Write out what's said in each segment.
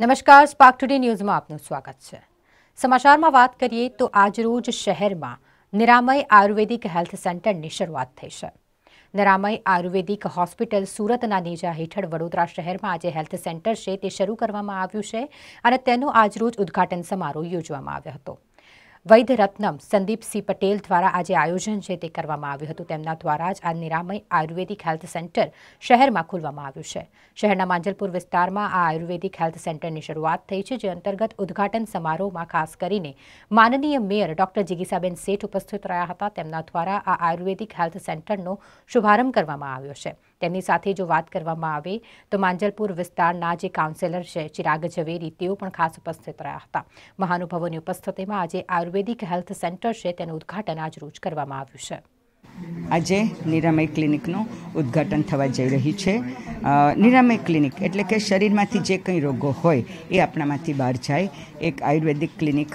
નમસ્કાર spark today ન્યૂઝમાં આપનું સ્વાગત છે સમાચારમાં વાત કરીએ તો આજરોજ શહેરમાં નિરામય આયુર્વેદિક હેલ્થ સેન્ટરની શરૂઆત થઈ છે નિરામય આયુર્વેદિક હોસ્પિટલ સુરતના નેજા હેઠળ વડોદરા શહેરમાં આજે હેલ્થ સેન્ટર છે તે શરૂ કરવામાં આવ્યું છે અને તેનો આજરોજ ઉદ્ઘાટન સમારોહ યોજવામાં આવ્યો હતો વૈદ્યરત્નમ સંદીપસિંહ પટેલ દ્વારા આજે આયોજન છે તે કરવામાં આવ્યું હતું તેમના દ્વારા જ આ નિરામય આયુર્વેદિક હેલ્થ સેન્ટર શહેરમાં ખોલવામાં આવ્યું છે શહેરના માંજલપુર વિસ્તારમાં આ આયુર્વેદિક હેલ્થ સેન્ટરની શરૂઆત થઈ છે જે અંતર્ગત ઉદ્ઘાટન સમારોહમાં ખાસ કરીને માનનીય મેયર ડોક્ટર જિગીસાબેન શેઠ ઉપસ્થિત રહ્યા હતા તેમના દ્વારા આ આયુર્વેદિક હેલ્થ સેન્ટરનો શુભારંભ કરવામાં આવ્યો છે તેમની સાથે જો વાત કરવામાં આવે તો માંજલપુર વિસ્તારના જે કાઉન્સેલર છે ચિરાગ ઝવેરી તેઓ પણ ખાસ ઉપસ્થિત રહ્યા હતા મહાનુભાવોની ઉપસ્થિતિમાં આજે આયુર્વેદ આયુર્વેદિક હેલ્થ સેન્ટર છે તેનું ઉદ્ઘાટન આજરોજ કરવામાં આવ્યું છે આજે નિરામય ક્લિનિકનું ઉદ્ઘાટન થવા જઈ રહ્યું છે નિરામય ક્લિનિક એટલે કે શરીરમાંથી જે કંઈ રોગો હોય એ આપણામાંથી બહાર જાય એક આયુર્વેદિક ક્લિનિક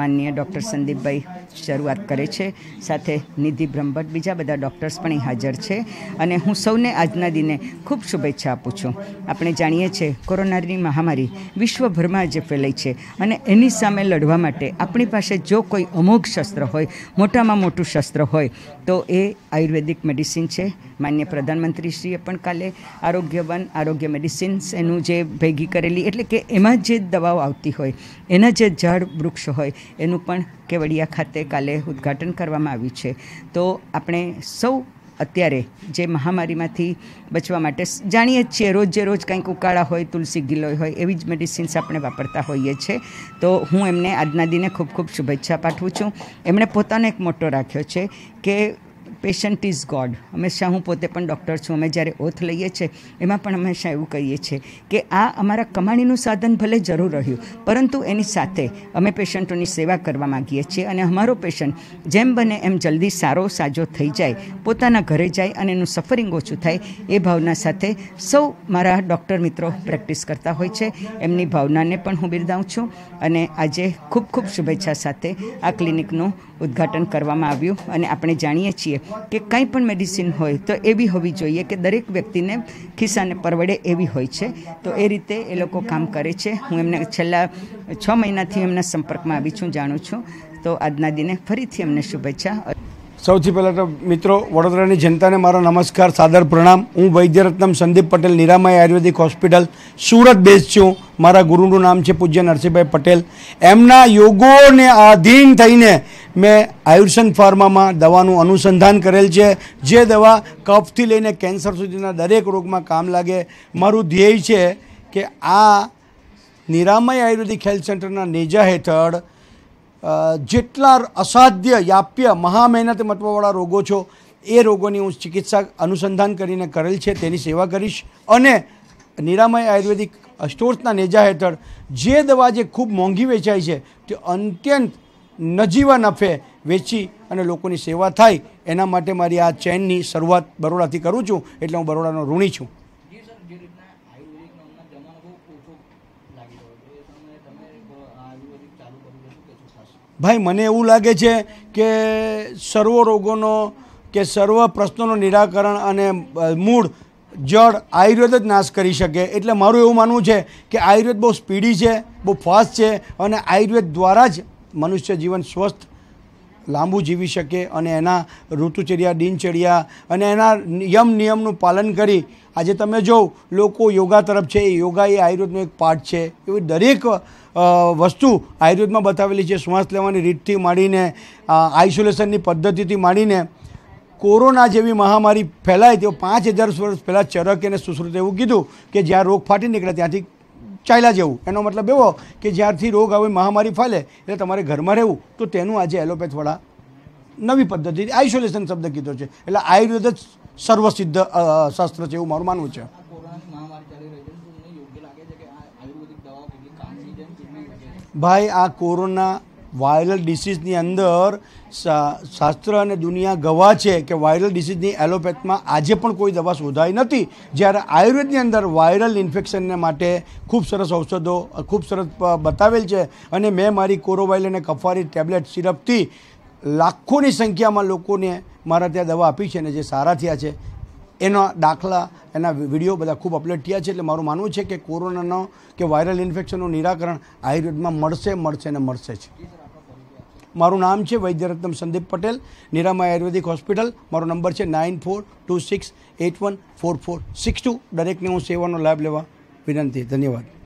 માનનીય ડૉક્ટર સંદીપભાઈ શરૂઆત કરે છે સાથે નિધિ બ્રહ્મભટ્ટ બીજા બધા ડૉક્ટર્સ પણ હાજર છે અને હું સૌને આજના દિને ખૂબ શુભેચ્છા આપું છું આપણે જાણીએ છીએ કોરોનાની મહામારી વિશ્વભરમાં આજે ફેલાઈ છે અને એની સામે લડવા માટે આપણી પાસે જો કોઈ અમોઘ શસ્ત્ર હોય મોટામાં મોટું શસ્ત્ર હોય તો એ આયુર્વેદિક મેડિસિન છે માન્ય પ્રધાનમંત્રીશ્રીએ પણ કાલે આરોગ્ય વન આરોગ્ય મેડિસિન્સ એનું જે ભેગી કરેલી એટલે કે એમાં જે દવાઓ આવતી હોય એના જે ઝાડ વૃક્ષ હોય એનું પણ કેવડિયા ખાતે કાલે ઉદ્ઘાટન કરવામાં આવ્યું છે તો આપણે સૌ અત્યારે જે મહામારીમાંથી બચવા માટે જાણીએ જ છીએ રોજે રોજ કંઈક ઉકાળા હોય તુલસી ગિલોય હોય એવી જ મેડિસિન્સ આપણે વાપરતા હોઈએ છીએ તો હું એમને આજના દિને ખૂબ ખૂબ શુભેચ્છા પાઠવું છું એમણે પોતાનો એક મોટો રાખ્યો છે કે પેશન્ટ ઇઝ ગોડ હંમેશા હું પોતે પણ ડૉક્ટર છું અમે જ્યારે ઓથ લઈએ છીએ એમાં પણ હંમેશા એવું કહીએ છીએ કે આ અમારા કમાણીનું સાધન ભલે જરૂર રહ્યું પરંતુ એની સાથે અમે પેશન્ટોની સેવા કરવા માગીએ છીએ અને અમારો પેશન્ટ જેમ બને એમ જલ્દી સારો સાજો થઈ જાય પોતાના ઘરે જાય અને એનું સફરિંગ ઓછું થાય એ ભાવના સાથે સૌ મારા ડૉક્ટર મિત્રો પ્રેક્ટિસ કરતા હોય છે એમની ભાવનાને પણ હું બિરદાઉં છું અને આજે ખૂબ ખૂબ શુભેચ્છા સાથે આ ક્લિનિકનું ઉદ્ઘાટન કરવામાં આવ્યું અને આપણે જાણીએ છીએ કે કંઈ પણ મેડિસિન હોય તો એવી હોવી જોઈએ કે દરેક વ્યક્તિને ખિસ્સાને પરવડે એવી હોય છે તો એ રીતે એ લોકો કામ કરે છે હું એમને છેલ્લા છ મહિનાથી એમના સંપર્કમાં આવી છું જાણું છું તો આજના દિને ફરીથી એમને શુભેચ્છા સૌથી પહેલાં તો મિત્રો વડોદરાની જનતાને મારો નમસ્કાર સાદર પ્રણામ હું વૈદ્યરત્નમ સંદીપ પટેલ નિરામય આયુર્વેદિક હોસ્પિટલ સુરત બેઝ છું મારા ગુરુનું નામ છે પૂજ્ય નરસિંહભાઈ પટેલ એમના યોગોને આધીન થઈને મેં આયુર્સન ફાર્મામાં દવાનું અનુસંધાન કરેલ છે જે દવા કફથી લઈને કેન્સર સુધીના દરેક રોગમાં કામ લાગે મારું ધ્યેય છે કે આ નિરામય આયુર્વેદિક હેલ્થ સેન્ટરના નેજા હેઠળ જેટલા અસાધ્ય યાપ્ય મહા મહેનત મટવાવાળા રોગો છો એ રોગોની હું ચિકિત્સા અનુસંધાન કરીને કરેલ છે તેની સેવા કરીશ અને નિરામય આયુર્વેદિક સ્ટોર્સના નેજા હેઠળ જે દવા જે ખૂબ મોંઘી વેચાય છે તે અત્યંત નજીવા નફે વેચી અને લોકોની સેવા થાય એના માટે મારી આ ચેનની શરૂઆત બરોડાથી કરું છું એટલે હું બરોડાનો ઋણી છું ભાઈ મને એવું લાગે છે કે સર્વ રોગોનો કે સર્વ પ્રશ્નોનો નિરાકરણ અને મૂળ જળ આયુર્વેદ જ નાશ કરી શકે એટલે મારું એવું માનવું છે કે આયુર્વેદ બહુ સ્પીડી છે બહુ ફાસ્ટ છે અને આયુર્વેદ દ્વારા જ મનુષ્ય જીવન સ્વસ્થ લાંબુ જીવી શકે અને એના ઋતુચર્યા દિનચર્યા અને એના યમ નિયમનું પાલન કરી આજે તમે જોવ લોકો યોગા તરફ છે એ યોગા એ આયુર્વેદનો એક પાઠ છે એવી દરેક વસ્તુ આયુર્વેદમાં બતાવેલી છે શ્વાસ લેવાની રીતથી માંડીને આઇસોલેશનની પદ્ધતિથી માંડીને કોરોના જેવી મહામારી ફેલાય તેઓ પાંચ હજાર વર્ષ પહેલાં ચરક અને સુશ્રુત એવું કીધું કે જ્યાં રોગ ફાટી નીકળે ત્યાંથી ચાલ્યા જેવું એનો મતલબ એવો કે જ્યારથી રોગ આવે મહામારી ફાલે એટલે તમારે ઘરમાં રહેવું તો તેનું આજે એલોપેથવાળા નવી પદ્ધતિ આઇસોલેશન શબ્દ કીધો છે એટલે આયુર્વેદ જ સર્વસિદ્ધ શાસ્ત્ર છે એવું મારું માનવું છે ભાઈ આ કોરોના વાયરલ ડિસીઝની અંદર શાસ્ત્ર અને દુનિયા ગવાહ છે કે વાયરલ ડિસીઝની એલોપેથમાં આજે પણ કોઈ દવા શોધાઈ નથી જ્યારે આયુર્વેદની અંદર વાયરલ ઇન્ફેક્શનને માટે ખૂબ સરસ ઔષધો ખૂબ સરસ બતાવેલ છે અને મેં મારી કોરોવાઇલ અને કફારી ટેબ્લેટ સિરપથી લાખોની સંખ્યામાં લોકોને મારા ત્યાં દવા આપી છે ને જે સારા થયા છે એના દાખલા એના વિડીયો બધા ખૂબ અપડેટ થયા છે એટલે મારું માનવું છે કે કોરોનાનો કે વાયરલ ઇન્ફેક્શનનું નિરાકરણ આયુર્વેદમાં મળશે મળશે ને મળશે જ મારું નામ છે વૈદ્યરત્નમ સંદીપ પટેલ નિરામા આયુર્વેદિક હોસ્પિટલ મારો નંબર છે nine four two six eight one four four six two દરેકને હું સેવાનો લાભ લેવા વિનંતી ધન્યવાદ